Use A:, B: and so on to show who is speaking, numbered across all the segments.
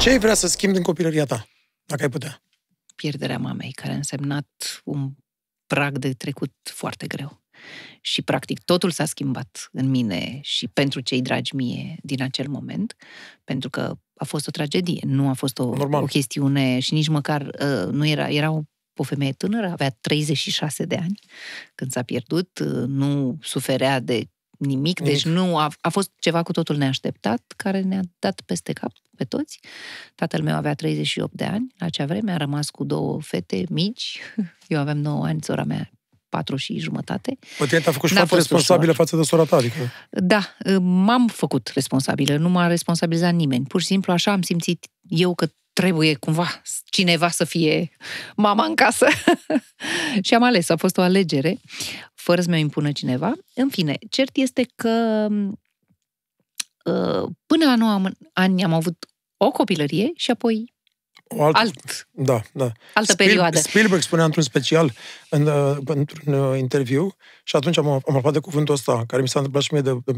A: Ce ai vrea să schimbi din copilăria ta,
B: dacă ai putea? Pierderea mamei, care a însemnat un prag de trecut foarte greu. Și, practic, totul s-a schimbat în mine și pentru cei dragi mie din acel moment, pentru că a fost o tragedie, nu a fost o, o chestiune și nici măcar uh, nu era, era o o femeie tânără, avea 36 de ani când s-a pierdut, ă, nu suferea de nimic, nimic. deci nu a, a fost ceva cu totul neașteptat care ne-a dat peste cap pe toți. Tatăl meu avea 38 de ani la acea vreme, a rămas cu două fete mici, eu aveam 9 ani, sora mea patru și
A: jumătate. Păi a făcut și foarte responsabilă ușor. față de sora ta, adică...
B: Da, m-am făcut responsabilă, nu m-a responsabilizat nimeni. Pur și simplu așa am simțit eu că trebuie cumva cineva să fie mama în casă. și am ales, a fost o alegere fără să mi-o impună cineva. În fine, cert este că uh, până la 9 ani am avut o copilărie și apoi
A: o alt, alt, da, da. altă Spiel, perioadă. Spielberg spunea într-un special, în, uh, într-un uh, interviu, și atunci am, am aflat de cuvântul ăsta, care mi s-a întâmplat și mie de, de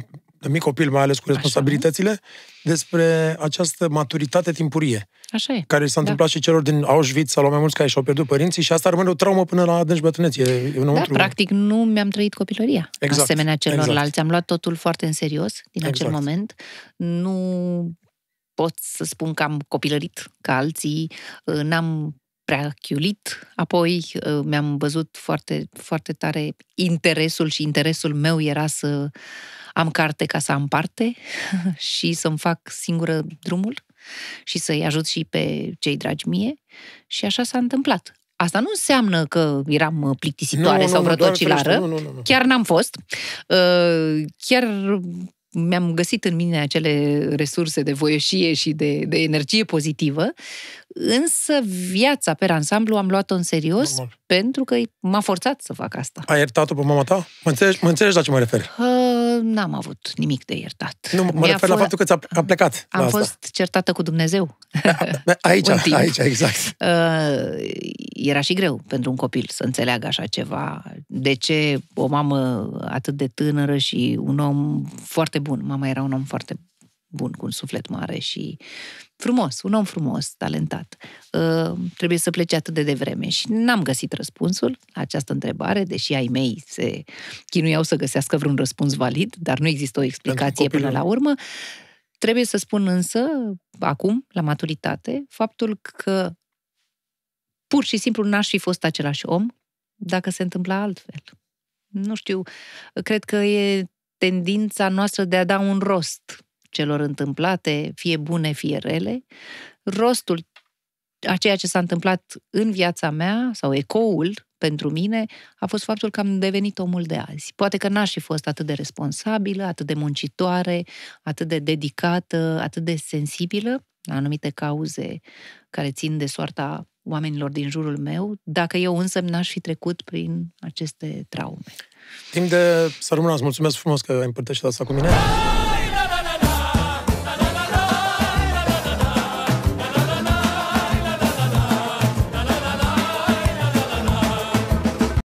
A: mic copil, mai ales cu responsabilitățile, Așa. despre această maturitate timpurie. Așa e. Care s-a da. întâmplat da. și celor din Auschwitz sau la mai mulți care și-au pierdut părinții și asta rămâne o traumă până la adânci bătrânețe. Da, practic
B: nu mi-am trăit copilăria. Exact. Asemenea celorlalți. Exact. Am luat totul foarte în serios din exact. acel moment. Nu pot să spun că am copilărit ca alții, n-am chiulit, apoi ă, mi-am văzut foarte, foarte tare interesul și interesul meu era să am carte ca să am parte și să-mi fac singură drumul și să-i ajut și pe cei dragi mie și așa s-a întâmplat. Asta nu înseamnă că eram ă, plictisitoare nu, sau vrătocilară. Nu, nu, nu, nu. Chiar n-am fost. Ă, chiar mi-am găsit în mine acele resurse de voieșie și de, de energie pozitivă, însă viața pe ansamblu am luat-o în serios Normal. pentru că m-a forțat să fac asta.
A: Ai iertat-o pe mama ta? Mă înțelegi, mă înțelegi la ce mă refer? Uh, n-am avut nimic de iertat. Nu, mă Mi-a refer la faptul că ți-a a plecat. Am fost asta. certată
B: cu Dumnezeu.
A: Da, aici, aici, exact.
B: Uh, era și greu pentru un copil să înțeleagă așa ceva. De ce o mamă atât de tânără și un om foarte bun, mama era un om foarte bun, cu un suflet mare și frumos, un om frumos, talentat. Uh, trebuie să plece atât de devreme și n-am găsit răspunsul la această întrebare, deși ai mei se chinuiau să găsească vreun răspuns valid, dar nu există o explicație până la urmă. Trebuie să spun însă, acum, la maturitate, faptul că pur și simplu n-aș fi fost același om dacă se întâmpla altfel. Nu știu, cred că e tendința noastră de a da un rost celor întâmplate, fie bune, fie rele, rostul a ceea ce s-a întâmplat în viața mea sau ecoul pentru mine a fost faptul că am devenit omul de azi. Poate că n-aș fi fost atât de responsabilă, atât de muncitoare, atât de dedicată, atât de sensibilă la anumite cauze care țin de soarta oamenilor din jurul meu, dacă eu însă n-aș fi trecut prin aceste traume.
A: Timp de să îți mulțumesc frumos că ai împărtășit asta cu mine.